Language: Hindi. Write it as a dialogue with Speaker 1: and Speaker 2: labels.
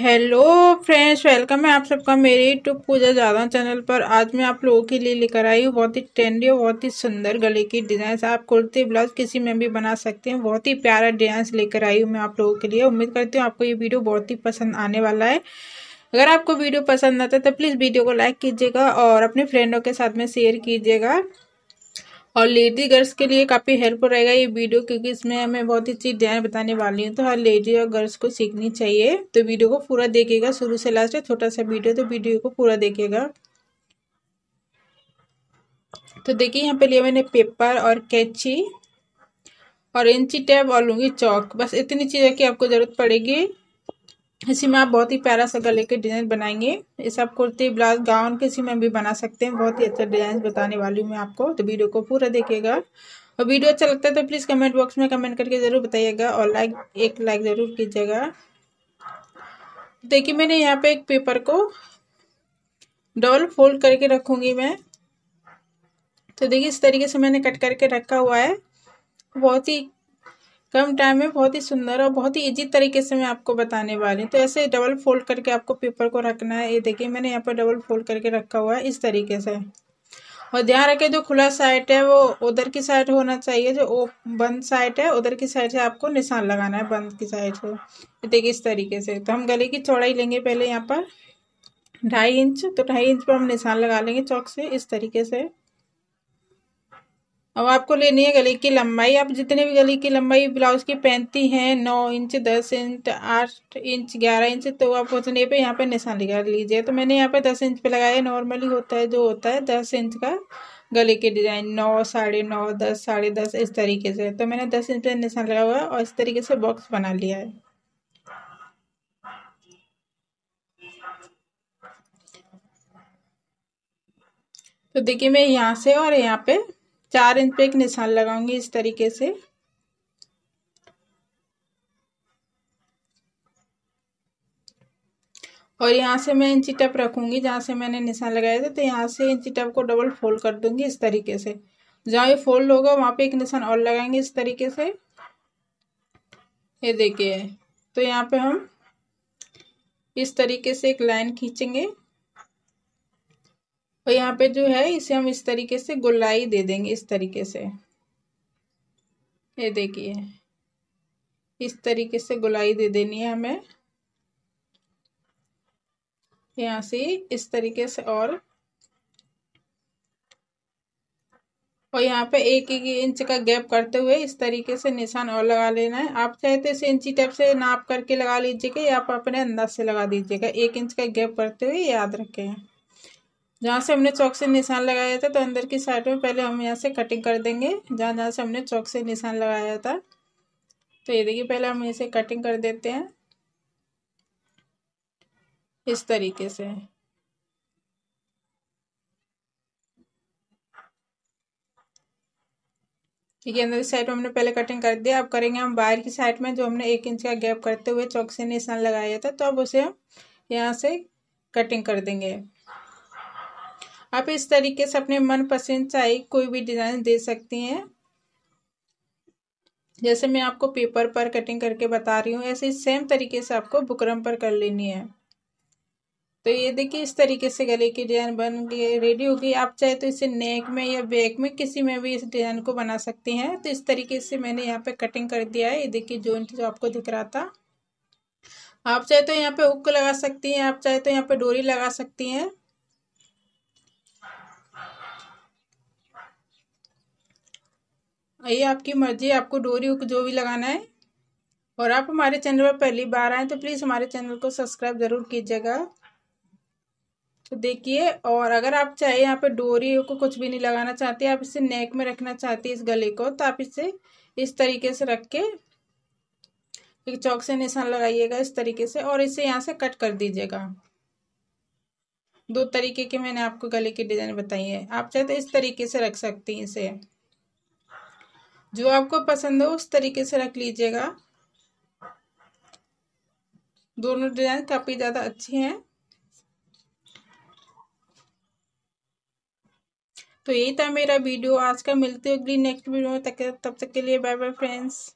Speaker 1: हेलो फ्रेंड्स वेलकम है आप सबका मेरे यूट्यूब पूजा जादा चैनल पर आज मैं आप लोगों के लिए लेकर आई हूँ बहुत ही ट्रेंडी और बहुत ही सुंदर गले की डिज़ाइन आप कुर्ती ब्लाउज किसी में भी बना सकते हैं बहुत ही प्यारा डिजाइन लेकर आई हूँ मैं आप लोगों के लिए उम्मीद करती हूँ आपको ये वीडियो बहुत ही पसंद आने वाला है अगर आपको वीडियो पसंद आता है तो प्लीज़ वीडियो को लाइक कीजिएगा और अपने फ्रेंडों के साथ में शेयर कीजिएगा और लेडी गर्ल्स के लिए काफ़ी हेल्पफुल रहेगा ये वीडियो क्योंकि इसमें मैं बहुत ही चीज़ ध्यान बताने वाली हूँ तो हर लेडी और गर्ल्स को सीखनी चाहिए तो वीडियो को पूरा देखेगा शुरू से लास्ट छोटा सा वीडियो तो वीडियो को पूरा देखेगा तो देखिए यहाँ पे लिया मैंने पेपर और कैची और इंची टैब और लूँगी चौक बस इतनी चीज़ें की आपको ज़रूरत पड़ेगी इसी में आप बहुत ही प्यारा सा गले के डिज़ाइन बनाएंगे इस आप कुर्ती ब्लाउज गाउन किसी में भी बना सकते हैं बहुत ही अच्छा डिज़ाइन बताने वाली हूँ मैं आपको तो वीडियो को पूरा देखिएगा और वीडियो अच्छा लगता है तो प्लीज़ कमेंट बॉक्स में कमेंट करके ज़रूर बताइएगा और लाइक एक लाइक ज़रूर कीजिएगा तो देखिए मैंने यहाँ पे एक पेपर को डबल फोल्ड करके रखूँगी मैं तो देखिए इस तरीके से मैंने कट करके रखा हुआ है बहुत ही कम टाइम में बहुत ही सुंदर और बहुत ही इजी तरीके से मैं आपको बताने वाली हूँ तो ऐसे डबल फोल्ड करके आपको पेपर को रखना है ये देखिए मैंने यहाँ पर डबल फोल्ड करके रखा हुआ है इस तरीके से और ध्यान रखें जो खुला साइड है वो उधर की साइड होना चाहिए जो ओ बंद साइड है उधर की साइड से आपको निशान लगाना है बंद की साइड से देखिए इस तरीके से तो हम गले की चौड़ाई लेंगे पहले यहाँ पर ढाई इंच तो ढाई इंच पर हम निशान लगा लेंगे चौक से इस तरीके से अब आपको लेनी है गले की लंबाई आप जितने भी गले की लंबाई ब्लाउज़ की पहनती हैं नौ इंच दस इंच आठ इंच ग्यारह इंच तो आप उतने पे यहाँ पे निशान लगा लीजिए तो मैंने यहाँ पे दस इंच पे लगाया नॉर्मली होता है जो होता है दस इंच का गले के डिज़ाइन नौ साढ़े नौ दस साढ़े दस इस तरीके से तो मैंने दस इंच पर निशान लगा हुआ है और इस तरीके से बॉक्स बना लिया है तो देखिए मैं यहाँ से और यहाँ पे चार इंच पे एक निशान लगाऊंगी इस तरीके से और यहाँ से मैं इंची टप रखूंगी जहाँ से मैंने निशान लगाया था तो यहाँ से इंची टप को डबल फोल्ड कर दूंगी इस तरीके से जहाँ ये फोल्ड होगा वहाँ पे एक निशान और लगाएंगे इस तरीके से ये देखिए तो यहाँ पे हम इस तरीके से एक लाइन खींचेंगे और तो यहाँ पे जो है इसे हम इस तरीके से गुलाई दे देंगे इस तरीके से ये देखिए इस तरीके से गुलाई दे देनी है हमें यहाँ से इस तरीके से और और यहाँ पे एक एक इंच का गैप करते हुए इस तरीके से निशान और लगा लेना है आप चाहे तो इसे इंची टाइप से नाप करके लगा लीजिएगा या आप अपने अंदाज से लगा दीजिएगा एक इंच का गैप करते हुए याद रखें जहाँ से हमने चौक से निशान लगाया था तो अंदर की साइड में पहले हम यहाँ से कटिंग कर देंगे जहाँ जहाँ से हमने चौक से निशान लगाया था तो ये देखिए पहले हम इसे कटिंग कर देते हैं इस तरीके से ठीक है अंदर की साइड में हमने पहले कटिंग कर दिया अब करेंगे हम बाहर की साइड में जो हमने एक इंच का गैप करते हुए चौक से निशान लगाया था तो अब उसे हम यहाँ से कटिंग कर देंगे आप इस तरीके से अपने मन पसंद चाहे कोई भी डिज़ाइन दे सकती हैं जैसे मैं आपको पेपर पर कटिंग करके बता रही हूँ ऐसे सेम तरीके से आपको बुकरम पर कर लेनी है तो ये देखिए इस तरीके से गले की डिज़ाइन बन गई रेडी हो गई आप चाहे तो इसे नेक में या बैक में किसी में भी इस डिज़ाइन को बना सकती हैं तो इस तरीके से मैंने यहाँ पे कटिंग कर दिया है ये देखिए जॉइंट जो आपको दिख रहा था आप चाहे तो यहाँ पे हुक लगा सकती हैं आप चाहे तो यहाँ पे डोरी लगा सकती हैं ये आपकी मर्जी आपको डोरी जो भी लगाना है और आप हमारे चैनल पर पहली बार आए तो प्लीज़ हमारे चैनल को सब्सक्राइब ज़रूर कीजिएगा तो देखिए और अगर आप चाहे यहाँ पे डोरी को कुछ भी नहीं लगाना चाहते आप इसे नेक में रखना चाहती इस गले को तो आप इसे इस तरीके से रख के एक चौक से निशान लगाइएगा इस तरीके से और इसे यहाँ से कट कर दीजिएगा दो तरीके के मैंने आपको गले की डिज़ाइन बताई है आप चाहे तो इस तरीके से रख सकती हैं इसे जो आपको पसंद हो उस तरीके से रख लीजिएगा दोनों डिजाइन काफ़ी ज़्यादा अच्छी हैं तो यही था मेरा वीडियो आज का मिलते हो अगली नेक्स्ट वीडियो में तक तब तक के लिए बाय बाय फ्रेंड्स